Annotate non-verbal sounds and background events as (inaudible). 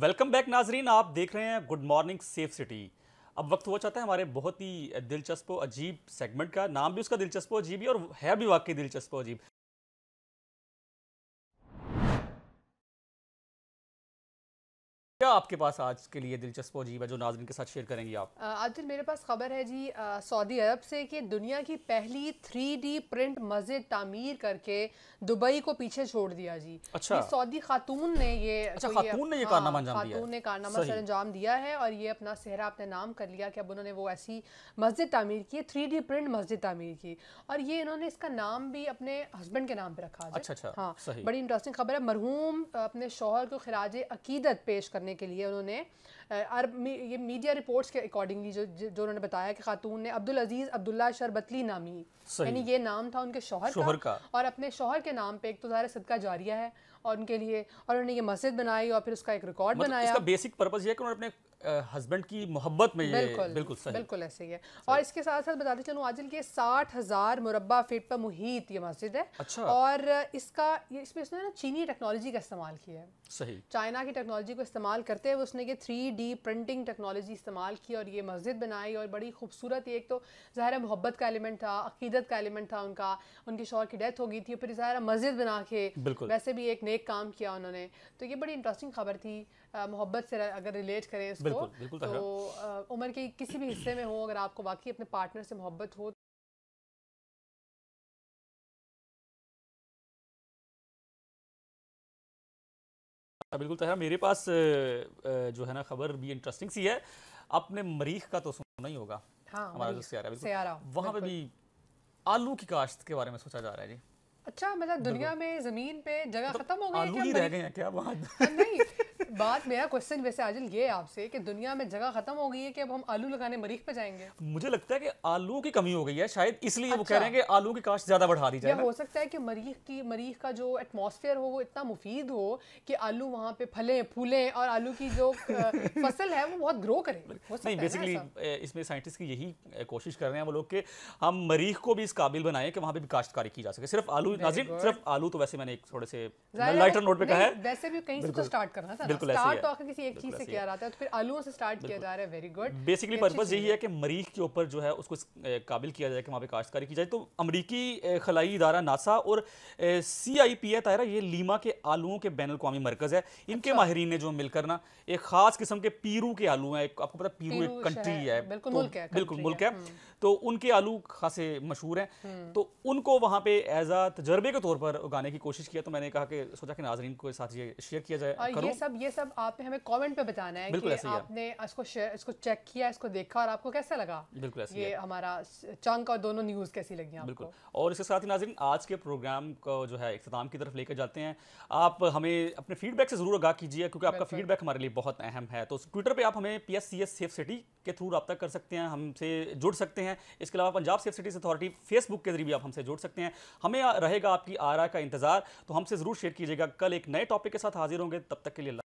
Welcome back नाजरीन आप देख रहे हैं गुड मॉर्निंग सेफ सिटी अब वक्त हो जाता है हमारे बहुत ही दिलचस्प अजीब सेगमेंट का नाम भी उसका दिलचस्प अजीब ही और है भी वाकई दिलचस्प अजीब क्या आपके पास आज के लिए दिलचस्प और जीव है जो नाजरन के साथ शेयर करेंगी आप आदिल मेरे पास खबर है जी सऊदी अरब से कि दुनिया की पहली 3D प्रिंट मस्जिद तामीर करके दुबई को पीछे छोड़ दिया जी अच्छा सऊदी खातून ने ये अच्छा, तो खातून ने ये हाँ, कारनामा अंजाम दिया खातून ने कारनामा सर अंजाम दिया है और ये अपना सेहरा अपने नाम कर लिया कि अब उन्होंने वो ऐसी मस्जिद तामीर की थ्री प्रिंट मस्जिद तामीर की और ये इन्होंने इसका नाम भी अपने हस्बैंड के नाम पर रखा अच्छा अच्छा हाँ बड़ी इंटरेस्टिंग खबर है मरहूम अपने शोहर को खराज अकीदत पेश करने करने के लिए उन्होंने अरब ये मीडिया रिपोर्ट्स के अकॉर्डिंगली जो जो उन्होंने बताया कि खातून ने अब्दुल अजीज़ अब्दुल्ला शरबतली नामी यानी ये नाम था उनके शोहर, का, का और अपने शोहर के नाम पे एक तो ज़ाहिर सदका जारिया है और उनके लिए और उन्होंने ये मस्जिद बनाई और फिर उसका एक रिकॉर्ड मतलब बनाया इसका बेसिक पर्पज़ ये कि उन्होंने अपने हस्बैंड की मोहब्बत में बिल्कुल ये, बिल्कुल सही बिल्कुल ऐसे ही है और इसके साथ साथ बताते चलूँ आज के साठ हज़ार मुरबा फीट पर मुहित ये मस्जिद है अच्छा और इसका ये इसमें इसने ना चीनी टेक्नोलॉजी का इस्तेमाल किया है सही चाइना की टेक्नोलॉजी को इस्तेमाल करते हुए उसने ये थ्री प्रिंटिंग टेक्नोलॉजी इस्तेमाल की और ये मस्जिद बनाई और बड़ी खूबसूरत एक तो ज़ाहिर मोहब्बत का एलिमेंट था अकीदत का एलिमेंट था उनका उनके शोर की डेथ हो गई थी फिर ज़ाहिर मस्जिद बना के वैसे भी एक नेक काम किया उन्होंने तो ये बड़ी इंटरेस्टिंग खबर थी मोहब्बत से अगर रिलेट करें इसको बिल्कुल, बिल्कुल तो उम्र के किसी भी हिस्से में हो अगर आपको वाकई अपने पार्टनर से मोहब्बत हो हाँ, बिल्कुल तहरा मेरे पास जो है ना खबर भी इंटरेस्टिंग सी है आपने मरीख का तो सुना ही होगा हाँ, हमारा जो सियारा बिल्कुल वहाँ पे भी आलू की काश्त के बारे में सोचा जा रहा है जी अच्छा मतलब दुनिया में जमीन पे जगह मतलब खत्म हो गई है रह गए हैं क्या बात नहीं (laughs) बात मेरा क्वेश्चन वैसे आजल ये आपसे कि दुनिया में जगह खत्म हो गई है कि अब हम आलू लगाने मरीख पे जाएंगे मुझे लगता है कि आलू की कमी हो गई है शायद इसलिए अच्छा। वो कह अच्छा। रहे हैं कि आलू की काश्त ज्यादा बढ़ा दी जाए हो सकता है कि मरीख की मरीख का जो एटमोसफेयर हो वो इतना मुफीद हो कि आलू वहाँ पे फले फूले और आलू की जो (laughs) फसल है वो बहुत ग्रो करे नहीं बेसिकली इसमें साइंटिस्ट की यही कोशिश कर रहे हैं वो लोग कि हम मरीख को भी इस काबिल बनाए कि वहाँ पे भी काश्तकारी की जा सके सिर्फ आलू आलू नाजिम सिर्फ आलू तो वैसे मैंने एक थोड़े से लाइटर नोट पे कहा है वैसे भी कहीं से तो स्टार्ट करना था बिल्कुल स्टार्ट तो आखिर किसी एक चीज से किया जाता है तो फिर आलूओं से स्टार्ट किया जा रहा है वेरी गुड बेसिकली पर्पज यही है कि मरीख के ऊपर जो है उसको काबिल किया जाए कि वहाँ पे काश्तकारी की जाए तो अमरीकी खलाई इदारा नासा और सी आई पी है तायरा ये लीमा के आलूओं के बैन अवी मरकज़ है इनके अच्छा। माहरीन ने जो मिलकर ना एक खास किस्म के पीरू के आलू हैं आपको पता पीरू एक कंट्री है तो बिल्कुल मुल्क है हम्म। तो उनके आलू खासे मशहूर हैं हम्म। तो उनको वहाँ पे एज आ तजर्बे के तौर पर उगाने की कोशिश किया तो मैंने कहा कि सोचा कि नाजरीन को साथ ये शेयर किया जाए और ये सब ये सब आपने हमें कमेंट पे बताना है कि आपने इसको इसको चेक किया इसको देखा और आपको कैसा लगा बिल्कुल ऐसे ये हमारा चंक और दोनों न्यूज़ कैसी लगी आपको बिल्कुल और इसके साथ ही नाजरीन आज के प्रोग्राम को जो है इख्ताम की तरफ लेकर जाते हैं आप हमें अपने फीडबैक से ज़रूर आगाह कीजिए क्योंकि आपका फीडबैक हमारे लिए बहुत अहम है तो ट्विटर पर आप हमें P S C S safe city के थ्रू रब्ता कर सकते हैं हमसे जुड़ सकते हैं इसके अलावा Punjab safe cities authority Facebook के जरिए भी आप हमसे जुड़ सकते हैं हमें रहेगा आपकी आरा का इंतजार तो हमसे जरूर शेयर कीजिएगा कल एक नए टॉपिक के साथ हाजिर होंगे तब तक के लिए